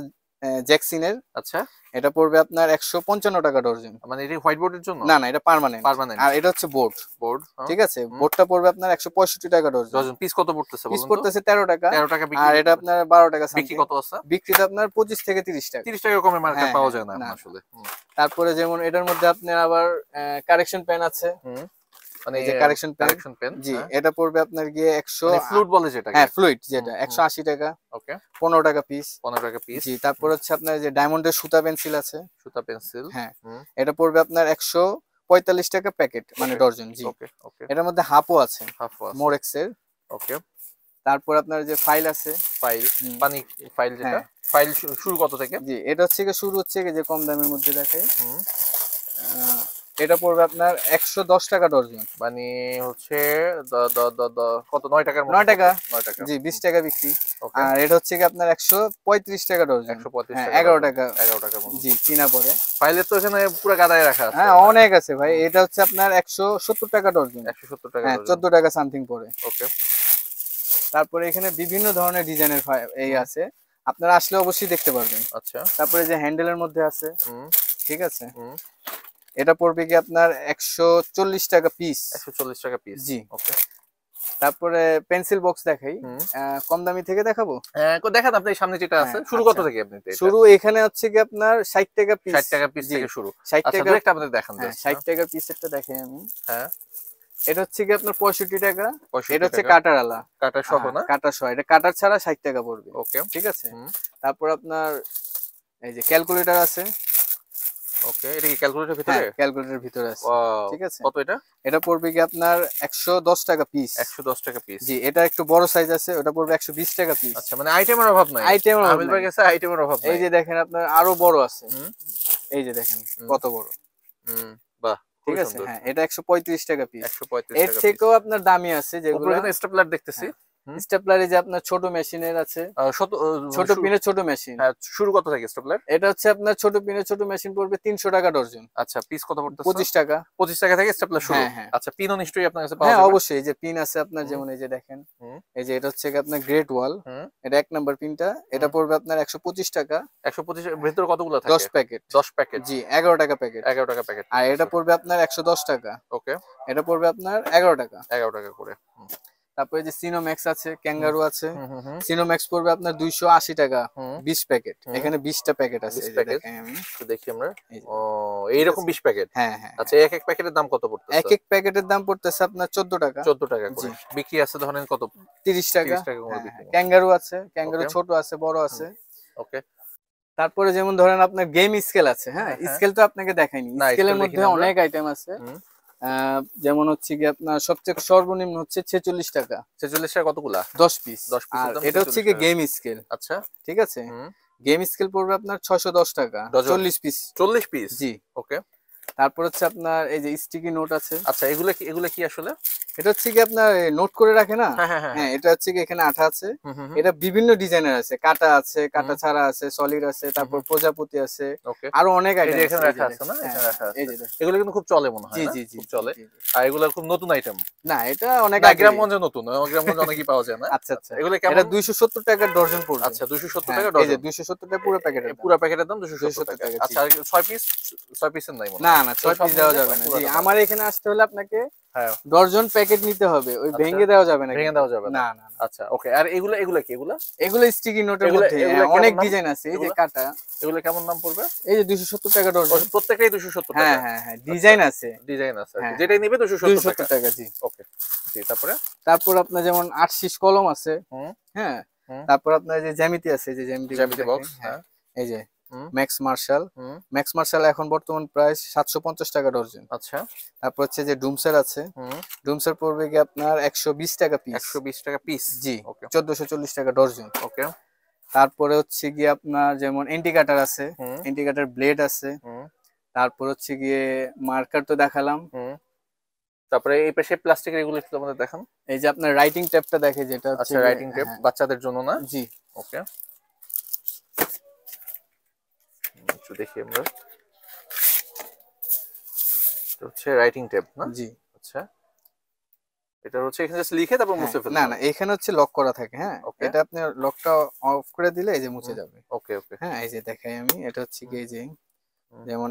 জ্যাকসিনের আচ্ছা এটা পড়বে আপনার 155 টাকা ডর্জন মানে এটা হোয়াইট বোর্ডের জন্য না না এটা পার্মানেন্ট পার্মানেন্ট আর এটা হচ্ছে বোর্ড হ্যাঁ। বোর্ড ঠিক আছে বোর্ডটা পড়বে আপনার 165 টাকা ডর্জন ডর্জন পিস কত পড়তেছে বলুন পিস পড়তেছে 13 টাকা 13 টাকা বিক্রি আর এটা আপনার 12 টাকা বিক্রি কত আছে বিক্রিতে আপনার 25 থেকে 30 টাকা 30 টাকা কমে মার্কেট হ্যাঁ, পাওয়া যায় না হ্যাঁ, আসলে তারপরে যেমন এটার মধ্যে আপনার আবার কারেকশন প্যান আছে মানে এই যে কারেকশন পেন কারেকশন পেন জি হ্যাঁ। এটা পড়বে আপনার গিয়ে 100 ফ্লুইড মানে বলে যেটা হ্যাঁ ফ্লুইড যেটা 180 টাকা ওকে 15 টাকা পিস 15 টাকা পিস জি তারপর হচ্ছে আপনার যে ডায়মন্ডের সুতা পেন্সিল আছে সুতা পেন্সিল হ্যাঁ এটা পড়বে আপনার 100 পঁয়তাল্লিশ টাকা প্যাকেট মানে ডর্জন জি ওকে ওকে এটার মধ্যে হাফও আছে হাফও আছে এক্স এর ওকে তারপর আপনার যে ফাইল আছে ফাইল পানি ফাইল যেটা ফাইল হ্যাঁ। শুরু কত থেকে জি এটা হচ্ছে কি শুরু হচ্ছে কি যে কম দামের মধ্যে দেখে এটা পড়বে আপনার একশো দশ টাকা ডজন মানে হচ্ছে কত নয় টাকার নয় টাকা নয় টাকা জি বিশ টাকা বিক্রি আর এটা হচ্ছে কি আপনার একশো পঁয়ত্রিশ টাকা ডজন একশো পঁয়ত্রিশ এগারো হ্যাঁ, টাকা এগারো টাকা জি কিনা পরে তো এখানে পুরো গাদায় রাখা হ্যাঁ অনেক আছে ভাই এটা হচ্ছে আপনার একশো সত্তর টাকা একশো সত্তর টাকা হ্যাঁ, চোদ্দ টাকা সামথিং ওকে তারপরে এখানে বিভিন্ন ধরনের ডিজাইনের এই আছে আপনারা আসলে অবশ্যই দেখতে পারবেন আচ্ছা তারপরে যে হ্যান্ডেলের মধ্যে আছে ঠিক আছে এটা পড়বে কি আপনার একশো টাকা পিস একশো টাকা পিস জি ওকে তারপরে পেন্সিল বক্স দেখাই কম দামি থেকে দেখাবো হ্যাঁ, দেখান আপনি সামনে যেটা আছে হ্যাঁ, শুরু আচ্ছা। কত থেকে আপনি শুরু এখানে হচ্ছে কি আপনার ষাট টাকা পিস টাকা পিস থেকে শুরু 60 আচ্ছা, টাকা একটা আপনাদের দেখান হ্যাঁ, ষাট টাকা একটা দেখাই আমি হ্যাঁ এটা হচ্ছে আপনার টাকা এটা হচ্ছে কাটার এটা কাটার ছাড়া টাকা পড়বে ওকে ঠিক আছে তারপর আপনার এই যে ক্যালকুলেটর আছে হ্যাঁ, টাকা পিস আচ্ছা, মানে আইটেমের অভাব নাই আইটেমের অভাব আমিলবার কাছে অভাব এই যে দেখেন আপনার আরো বড় আছে এই যে দেখেন কত বড় হুম বাহ ঠিক আছে হ্যাঁ এটা 135 টাকা পিস 135 এর থেকেও আপনার দামি আছে যেগুলো স্টেপলার দেখতেছি হ্যাঁ। স্টেপলার এই যে আপনার ছোট মেশিনের আছে মানে ছোট পিনের ছোট মেশিন হ্যাঁ, শুরু কত থাকে স্টেপলার এটা হচ্ছে আপনার ছোট পিনের ছোট মেশিন পড়বে তিনশো টাকা ডর্জন আচ্ছা পিস কত পড়তে পঁচিশ টাকা পঁচিশ টাকা থেকে স্টেপলার শুরু হ্যাঁ, হ্যাঁ। আচ্ছা পিনও নিশ্চয়ই আপনার কাছে হ্যাঁ অবশ্যই যে পিন আছে আপনার যেমন এই যে দেখেন এই যে এটা হচ্ছে আপনার গ্রেট ওয়াল এটা এক নাম্বার পিনটা এটা পড়বে আপনার একশো পঁচিশ টাকা একশো পঁচিশ ভেতরে কতগুলো থাকে দশ প্যাকেট দশ প্যাকেট জি এগারো টাকা প্যাকেট এগারো টাকা প্যাকেট আর এটা আচ্ছা। পড়বে আপনার একশো দশ টাকা ওকে এটা পড়বে আপনার এগারো টাকা এগারো টাকা করে তারপরে যে সিনোম্যাক্স আছে ক্যাঙ্গারু আছে সিনোম্যাক্স পড়বে আপনার দুইশো আশি টাকা বিশ প্যাকেট এখানে বিশটা প্যাকেট আছে দেখি আমরা এইরকম আচ্ছা। বিশ প্যাকেট হ্যাঁ, হ্যাঁ হ্যাঁ আচ্ছা এক এক প্যাকেটের দাম কত পড়তো এক এক প্যাকেটের দাম পড়তেছে আপনার চোদ্দ টাকা চোদ্দ টাকা বিক্রি আছে ধরেন কত তিরিশ টাকা ক্যাঙ্গারু আছে ক্যাঙ্গারু ছোট আছে বড় আছে ওকে তারপরে যেমন ধরেন আপনার গেম স্কেল আছে হ্যাঁ স্কেল হ্যাঁ, হ্যাঁ। তো আপনাকে দেখাইনি স্কেলের মধ্যে অনেক আইটেম আছে যেমন হচ্ছে কি আপনার সবচেয়ে সর্বনিম্ন হচ্ছে ছেচল্লিশ টাকা ছেচল্লিশ টাকা কতগুলা দশ পিস এটা হচ্ছে কি গেম স্কেল আচ্ছা ঠিক আছে গেম স্কেল পড়বে আপনার ছশো দশ টাকা চল্লিশ পিস চল্লিশ পিস জি ওকে তারপর হচ্ছে আপনার এই যে স্টিকি নোট আছে আচ্ছা এগুলো এগুলো কি আসলে এটা হচ্ছে কি আপনার নোট করে রাখে না হ্যাঁ, হ্যাঁ, হ্যাঁ, হ্যাঁ এটা হচ্ছে কি এখানে আঠা আছে এটা বিভিন্ন ডিজাইনের আছে কাটা আছে কাটা ছাড়া আছে সলিড আছে তারপর প্রজাপতি আছে আরো অনেক আইটেম এখানে রাখা আছে না এগুলো কিন্তু খুব চলে মনে হয় জি জি চলে আর এগুলো খুব নতুন আইটেম না এটা অনেক গ্রামগঞ্জে নতুন গ্রামগঞ্জে অনেকই পাওয়া যায় না আচ্ছা আচ্ছা এগুলো কেমন 270 টাকা ডজন পড়বে আচ্ছা 270 টাকা এই যে 270 টাকা পুরো প্যাকেট পুরো প্যাকেটের দাম 270 টাকা আচ্ছা 6 পিস 6 পিসের নাই মনে না না 6 পিস দেওয়া যাবে না জি আমার এখানে আসতে হলে আপনাকে হ্যাঁ প্যাকেট নিতে হবে ওই আচ্ছা। ভেঙে দেওয়া যাবে না ভেঙে দেওয়া যাবে না না আচ্ছা ওকে আর এগুলো এগুলো কি এগুলো এগুলো স্টিকি নোটের মধ্যে হ্যাঁ, অনেক ডিজাইন আছে এই যে কাটা এগুলো কেমন দাম পড়বে এই যে 270 টাকা ডজন প্রত্যেকটাই 270 হ্যাঁ, টাকা হ্যাঁ হ্যাঁ আচ্ছা, হ্যাঁ ডিজাইন আছে ডিজাইন আছে যেটা নেবে 270 টাকা জি ওকে জি তারপরে তারপর আপনি যেমন আট শীষ কলম আছে হ্যাঁ হ্যাঁ তারপর আপনার যে জ্যামিতি আছে যে জ্যামিতি জ্যামিতি বক্স হ্যাঁ।, হ্যাঁ এই যে ম্যাক্স মার্শাল ম্যাক্স মার্শাল এখন বর্তমান প্রায় সাতশো পঞ্চাশ টাকা ডর্জন আচ্ছা তারপর হচ্ছে যে ডুমসার আছে ডুমসার পড়বে গিয়ে আপনার একশো বিশ টাকা পিস একশো বিশ টাকা পিস জি চোদ্দশো চল্লিশ টাকা ডর্জন ওকে তারপরে হচ্ছে গিয়ে আপনার যেমন এন্টিকাটার আছে এন্টিকাটার ব্লেড আছে তারপর হচ্ছে গিয়ে মার্কার তো দেখালাম তারপরে এই পাশে প্লাস্টিকের এগুলো তোমাদের দেখান এই যে আপনার রাইটিং ট্যাপটা দেখে যেটা আচ্ছা রাইটিং ট্যাপ বাচ্চাদের জন্য না জি ওকে একটু দেখি আমরা হচ্ছে রাইটিং টেপ না জি আচ্ছা এটা হচ্ছে এখানে জাস্ট লিখে তারপর মুছে হ্যাঁ, ফেলতে না না এখানে হচ্ছে লক করা থাকে হ্যাঁ এটা আপনি লকটা অফ করে দিলে এই যে মুছে যাবে ওকে ওকে হ্যাঁ এই যে দেখাই আমি এটা হচ্ছে গেজিং যেমন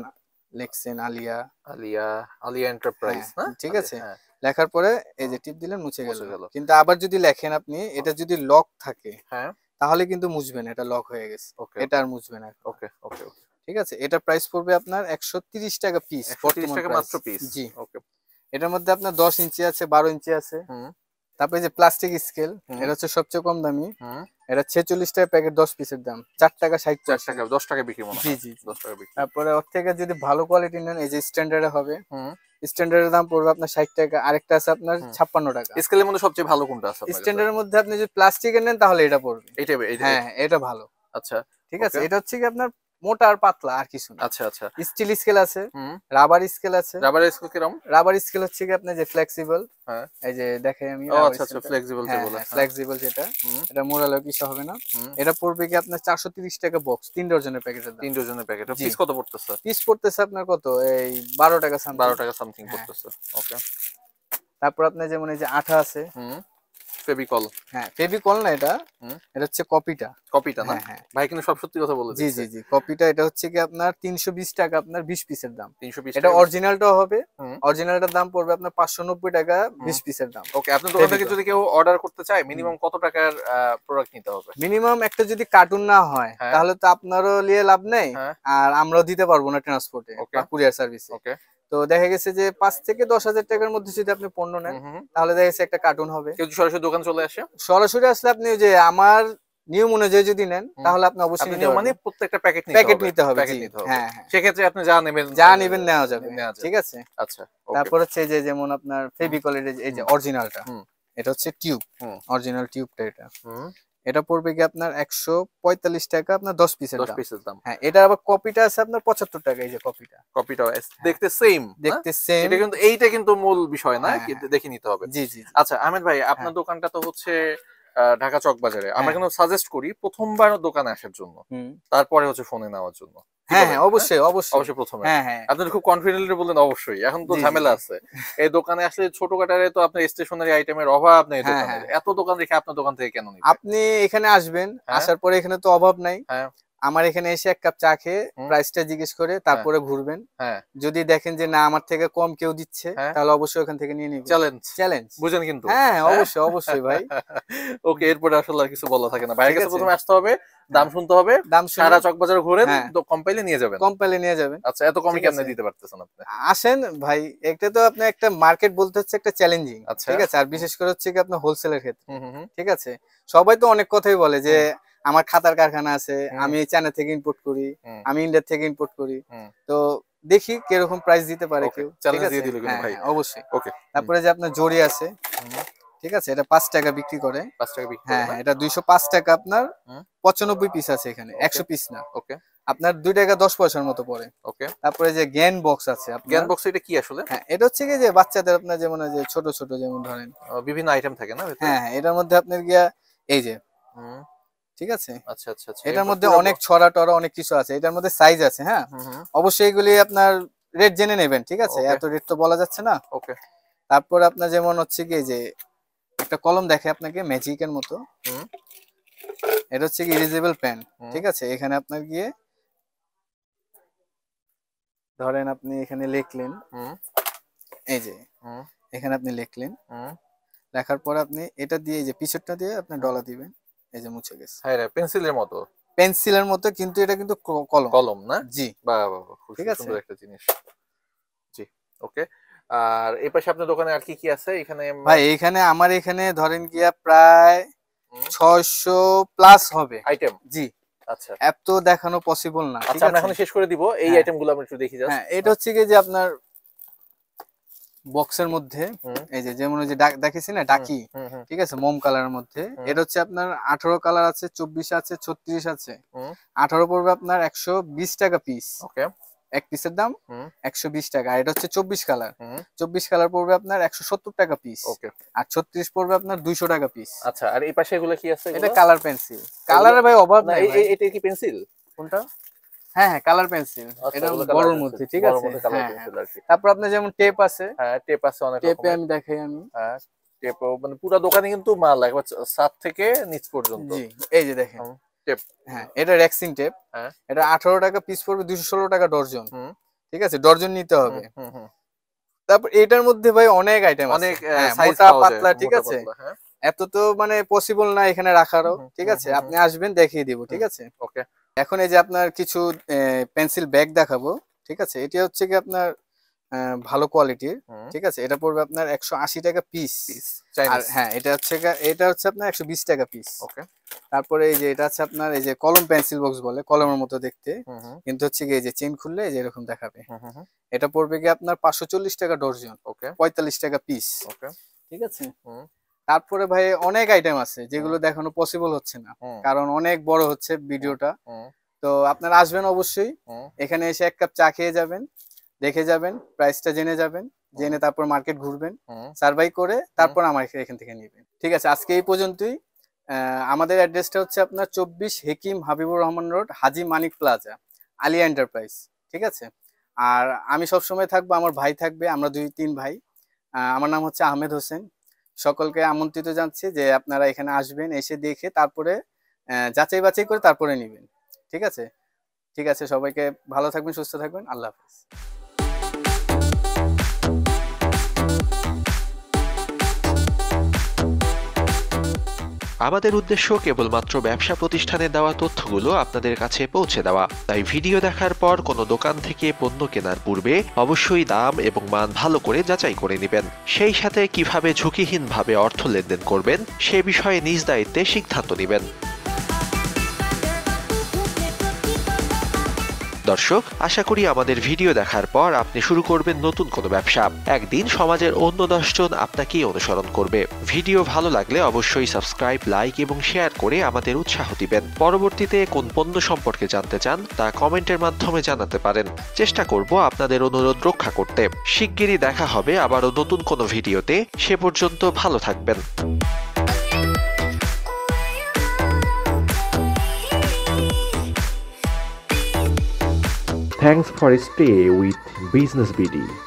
লেখছেন আলিয়া আলিয়া আলিয়া এন্টারপ্রাইজ না ঠিক আছে হ্যাঁ। লেখার পরে এই যে টিপ দিলেন মুছে গেল কিন্তু আবার যদি লেখেন আপনি এটা যদি লক থাকে হ্যাঁ তাহলে কিন্তু মুছবেন এটা লক হয়ে গেছে এটা আর মুছবেন না ওকে ওকে ওকে ঠিক আছে এটা প্রাইস পড়বে আপনার একশো টাকা পিস মাত্র পিস জি এটার মধ্যে আপনার দশ ইঞ্চি আছে বারো ইঞ্চি আছে তারপরে যে প্লাস্টিক স্কেল এটা হচ্ছে সবচেয়ে কম দামি এটা ছেচল্লিশ টাকা প্যাকেট দশ পিসের দাম চার টাকা ষাট চার টাকা দশ টাকা বিক্রি জি জি দশ টাকা তারপরে ওর থেকে যদি ভালো কোয়ালিটি নেন এই যে স্ট্যান্ডার্ডে হবে স্ট্যান্ডার্ডের দাম পড়বে আপনার ষাট টাকা আরেকটা আছে আপনার ছাপ্পান্ন টাকা স্কেলের মধ্যে সবচেয়ে ভালো কোনটা আছে স্ট্যান্ডার্ডের মধ্যে আপনি যদি প্লাস্টিকের নেন তাহলে এটা পড়বে এটা হ্যাঁ, হ্যাঁ এটা ভালো আচ্ছা ঠিক আছে এটা হচ্ছে কি আপনার মোটা আর পাতলা আর কিছু আচ্ছা আচ্ছা স্টিল স্কেল আছে রাবার স্কেল আছে রাবার স্কেল কিরকম রাবার স্কেল হচ্ছে কি আপনার যে ফ্লেক্সিবল হ্যাঁ এই যে দেখেন আমি আচ্ছা আচ্ছা ফ্লেক্সিবল যে বলা ফ্লেক্সিবল যেটা এটা মোরালো কিছু হবে না এটা পড়বে কি আপনার 430 টাকা বক্স তিন ডজনের প্যাকেট তিন ডজনের প্যাকেট পিস কত পড়তেছে পিস পড়তেছে আপনার কত এই 12 টাকা সামথিং 12 টাকা সামথিং হ্যাঁ। পড়তেছে ওকে তারপর আপনার যেমন এই যে আঠা আছে হ্যাঁ, এটা হচ্ছে কপিটা কপিটা হ্যাঁ, হ্যাঁ। ভাই কথা টাকা আপনার পিসের দাম দাম পড়বে আপনার টাকা পিসের দাম ওকে কেউ অর্ডার করতে চায় মিনিমাম কত টাকার প্রোডাক্ট নিতে হবে মিনিমাম একটা যদি কার্টুন না হয় তাহলে তো আপনারও নিয়ে লাভ নেই আর আমরাও দিতে পারবো না ট্রান্সপোর্টে কুরিয়ার সার্ভিস ওকে তো দেখা গেছে যে পাঁচ থেকে দশ হাজার টাকার মধ্যে যদি আপনি পণ্য নেন তাহলে দেখা গেছে একটা কার্টুন হবে সরাসরি দোকান চলে আসে সরাসরি আসলে আপনি যে আমার নিয়ম অনুযায়ী যদি নেন তাহলে আপনি অবশ্যই নিয়ম মানে প্রত্যেকটা প্যাকেট প্যাকেট নিতে হবে হ্যাঁ, হ্যাঁ সেক্ষেত্রে আপনি যা নেবেন যা নেবেন নেওয়া যাবে ঠিক আছে আচ্ছা তারপর হচ্ছে যে যেমন আপনার ফেভিকলের এই যে অরিজিনালটা এটা হচ্ছে টিউব অরিজিনাল টিউবটা এটা এটা পড়বে কি আপনার একশো পঁয়তাল্লিশ টাকা আপনার দশ পিসের দশ পিসের দাম হ্যাঁ এটা আবার কপিটা আছে আপনার পঁচাত্তর টাকা এই যে কপিটা কপিটা হ্যাঁ। দেখতে সেম হ্যাঁ? দেখতে সেম এটা কিন্তু এইটা কিন্তু মূল বিষয় না হ্যাঁ, দেখে নিতে হবে জি জি আচ্ছা আহমেদ ভাই আপনার দোকানটা তো হচ্ছে ঢাকা চক বাজারে আমরা কিন্তু সাজেস্ট করি প্রথমবার দোকানে আসার জন্য তারপরে হচ্ছে ফোনে নেওয়ার জন্য হ্যাঁ হ্যাঁ অবশ্যই হ্যাঁ? অবশ্যই অবশ্যই প্রথমে হ্যাঁ, হ্যাঁ। আপনি খুব বললেন অবশ্যই এখন তো ঝামেলা আছে এই দোকানে আসলে ছোট তো আপনার স্টেশনারি অভাব নেই হ্যাঁ, এত দোকান আপনার দোকান থেকে কেন আপনি এখানে আসবেন আসার পরে এখানে তো অভাব নাই আমার এখানে এসে এক কাপ চা খেয়ে প্রাইসটা জিজ্ঞেস করে তারপরে হ্যাঁ। ঘুরবেন হ্যাঁ। যদি দেখেন যে না আমার থেকে কম কেউ দিচ্ছে হ্যাঁ। তাহলে অবশ্যই ওখান থেকে নিয়ে নিবেন চ্যালেঞ্জ চ্যালেঞ্জ বুঝেন কিন্তু হ্যাঁ অবশ্যই অবশ্যই ভাই [LAUGHS] ওকে এরপরে আসলে আর কিছু বলা থাকে না ভাইয়ের কাছে প্রথমে আসতে হবে দাম শুনতে হবে দাম সারা চকবাজার ঘুরে তো পাইলে নিয়ে যাবেন কম্পাইলে নিয়ে যাবেন আচ্ছা এত কমই কেমনে দিতে পারতেছেন আপনি আসেন ভাই একটা তো আপনি একটা মার্কেট বলতে হচ্ছে একটা চ্যালেঞ্জিং ঠিক আছে আর বিশেষ করে হচ্ছে কি আপনার হোলসেলের ক্ষেত্রে ঠিক আছে সবাই তো অনেক কথাই বলে যে আমার খাতার কারখানা আছে আমি চায়না থেকে ইম্পোর্ট করি আমি ইন্ডিয়া থেকে ইম্পোর্ট করি তো দেখি কিরকম প্রাইস দিতে পারে কেউ হ্যাঁ, হ্যাঁ, অবশ্যই তারপরে যে আপনার জড়ি আছে ঠিক আছে এটা পাঁচ টাকা বিক্রি করে হ্যাঁ, হ্যাঁ এটা দুইশো পাঁচ টাকা আপনার পঁচানব্বই পিস আছে এখানে একশো পিস না ওকে আপনার দুই টাকা দশ পয়সার মতো ওকে তারপরে যে বক্স আছে বক্স এটা কি আসলে হ্যাঁ এটা হচ্ছে কি যে বাচ্চাদের আপনার যেমন যে ছোট ছোট যেমন ধরেন বিভিন্ন আইটেম থাকে না হ্যাঁ এটার মধ্যে আপনার গিয়া এই যে ঠিক আছে আচ্ছা আচ্ছা, আচ্ছা। এটার মধ্যে অনেক ছড়া টরা অনেক কিছু আছে এটার মধ্যে সাইজ আছে হ্যাঁ অবশ্যই এগুলি আপনার রেট জেনে নেবেন ঠিক আছে এত রেট তো বলা যাচ্ছে না ওকে তারপর আপনার যেমন হচ্ছে কি যে একটা কলম দেখে আপনাকে ম্যাজিকের মতো এটা হচ্ছে কি ইরিজেবল পেন ঠিক আছে এখানে আপনার গিয়ে ধরেন আপনি এখানে লিখলেন এই যে এখানে আপনি লিখলেন লেখার পর আপনি এটা দিয়ে যে পিছরটা দিয়ে আপনি ডলা দিবেন এই যে মুছে গেছে হ্যাঁ পেন্সিলের মতো পেন্সিলের মতো কিন্তু এটা কিন্তু কলম কলম না জি বাহ বাহ সুন্দর একটা জিনিস জি ওকে আর এই পাশে আপনার দোকানে আর কি কি আছে এখানে ভাই এখানে আমার এখানে ধরেন গিয়া প্রায় 600 প্লাস হবে আইটেম জি আচ্ছা এত দেখানো পসিবল না আচ্ছা আমরা এখন শেষ করে দিব এই আইটেমগুলো হ্যাঁ। আমরা একটু দেখি যাচ্ছি হ্যাঁ এটা আচ্ছা। হচ্ছে কি যে আপনার বক্সের মধ্যে এই যে যেমন ওই যে দেখেছি না ডাকি ঠিক আছে মোম কালারের মধ্যে এটা হচ্ছে আপনার আঠারো কালার আছে চব্বিশ আছে ছত্রিশ আছে আঠারো পড়বে আপনার একশো বিশ টাকা পিস এক পিসের দাম একশো বিশ টাকা আর এটা হচ্ছে চব্বিশ কালার চব্বিশ কালার পড়বে আপনার একশো সত্তর টাকা পিস আর ছত্রিশ পড়বে আপনার দুইশো টাকা পিস আচ্ছা আর এই পাশে এগুলো কি আছে এটা কালার পেন্সিল কালারের ভাই অভাব নাই এটা কি পেন্সিল কোনটা হ্যাঁ হ্যাঁ কালার আচ্ছা, পেন্সিল এটা বড়র মধ্যে ঠিক আছে হ্যাঁ, হ্যাঁ। তারপর আপনার যেমন টেপ আছে হ্যাঁ টেপ আছে অনেক আমি দেখাই আমি টেপ হ্যাঁ, মানে পুরো দোকানে কিন্তু মাল একবার সাত থেকে নিচ পর্যন্ত এই যে দেখেন টেপ হ্যাঁ এটা টেপ হ্যাঁ এটা 18 টাকা পিস পড়বে 216 টাকা ডর্জন ঠিক আছে ডর্জন নিতে হবে তারপর এটার মধ্যে ভাই অনেক আইটেম অনেক মোটা পাতলা ঠিক আছে এত তো মানে পসিবল না এখানে রাখারও ঠিক আছে আপনি আসবেন দেখিয়ে দিব ঠিক আছে ওকে এখন এই যে আপনার কিছু পেন্সিল ব্যাগ দেখাবো ঠিক আছে এটা হচ্ছে কি আপনার ভালো কোয়ালিটির ঠিক আছে এটা পড়বে আপনার একশো আশি টাকা পিস আর হ্যাঁ এটা হচ্ছে এটা হচ্ছে আপনার একশো বিশ টাকা পিস ওকে তারপরে এই যে এটা হচ্ছে আপনার এই যে কলম পেন্সিল বক্স বলে কলমের মতো দেখতে কিন্তু হচ্ছে এই যে চেন খুললে যে এরকম দেখাবে এটা পড়বে কি আপনার পাঁচশো চল্লিশ টাকা ডর্জন ওকে পঁয়তাল্লিশ টাকা পিস ওকে ঠিক আছে তারপরে ভাই অনেক আইটেম আছে যেগুলো দেখানো পসিবল হচ্ছে না কারণ অনেক বড় হচ্ছে ভিডিওটা তো আপনারা আসবেন অবশ্যই এখানে এসে এক কাপ চা খেয়ে যাবেন দেখে যাবেন প্রাইসটা জেনে যাবেন জেনে তারপর মার্কেট ঘুরবেন সার্ভাই করে তারপর আমার এখান থেকে নেবেন ঠিক আছে আজকে এই পর্যন্তই আমাদের অ্যাড্রেসটা হচ্ছে আপনার চব্বিশ Hakim Habibur Rahman road Haji Manik plaza Aliya enterprise ঠিক আছে আর আমি সবসময় থাকবো আমার ভাই থাকবে আমরা দুই তিন ভাই আমার নাম হচ্ছে আহমেদ হোসেন সকলকে আমন্ত্রিত জানছি যে আপনারা এখানে আসবেন এসে দেখে তারপরে যাচাই বাছাই করে তারপরে নেবেন ঠিক আছে ঠিক আছে সবাইকে ভালো থাকবেন সুস্থ থাকবেন আল্লাহ হাফিজ আমাদের উদ্দেশ্য কেবলমাত্র ব্যবসা প্রতিষ্ঠানে দেওয়া তথ্যগুলো আপনাদের কাছে পৌঁছে দেওয়া তাই ভিডিও দেখার পর কোনো দোকান থেকে পণ্য কেনার পূর্বে অবশ্যই দাম এবং মান ভালো করে যাচাই করে নেবেন সেই সাথে কিভাবে ঝুঁকিহীনভাবে অর্থ লেনদেন করবেন সে বিষয়ে নিজ দায়িত্বে সিদ্ধান্ত নেবেন দর্শক আশা করি আমাদের ভিডিও দেখার পর আপনি শুরু করবেন নতুন কোনো ব্যবসা একদিন সমাজের অন্য দশজন আপনাকেই অনুসরণ করবে ভিডিও ভালো লাগলে অবশ্যই সাবস্ক্রাইব লাইক এবং শেয়ার করে আমাদের উৎসাহ দিবেন পরবর্তীতে কোন পণ্য সম্পর্কে জানতে চান তা কমেন্টের মাধ্যমে জানাতে পারেন চেষ্টা করব আপনাদের অনুরোধ রক্ষা করতে শিগগিরই দেখা হবে আবারও নতুন কোনো ভিডিওতে সে পর্যন্ত ভালো থাকবেন Thanks for stay with Business BD.